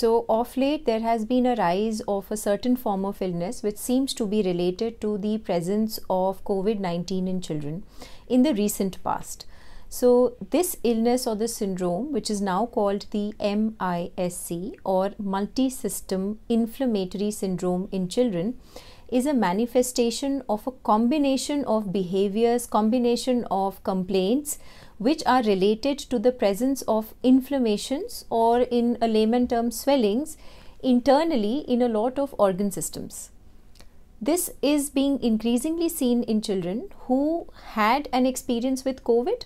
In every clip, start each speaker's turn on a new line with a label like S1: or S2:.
S1: So, of late, there has been a rise of a certain form of illness which seems to be related to the presence of COVID 19 in children in the recent past. So, this illness or the syndrome, which is now called the MISC or multi system inflammatory syndrome in children, is a manifestation of a combination of behaviors, combination of complaints, which are related to the presence of inflammations or, in a layman term, swellings internally in a lot of organ systems. This is being increasingly seen in children who had an experience with COVID.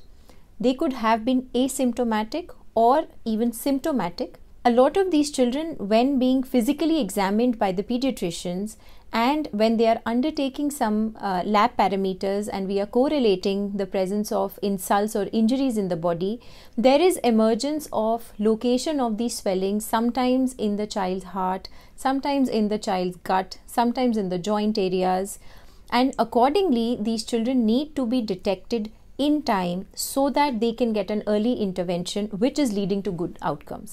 S1: They could have been asymptomatic or even symptomatic, a lot of these children, when being physically examined by the pediatricians and when they are undertaking some uh, lab parameters and we are correlating the presence of insults or injuries in the body, there is emergence of location of these swellings sometimes in the child's heart, sometimes in the child's gut, sometimes in the joint areas. And accordingly, these children need to be detected in time so that they can get an early intervention which is leading to good outcomes.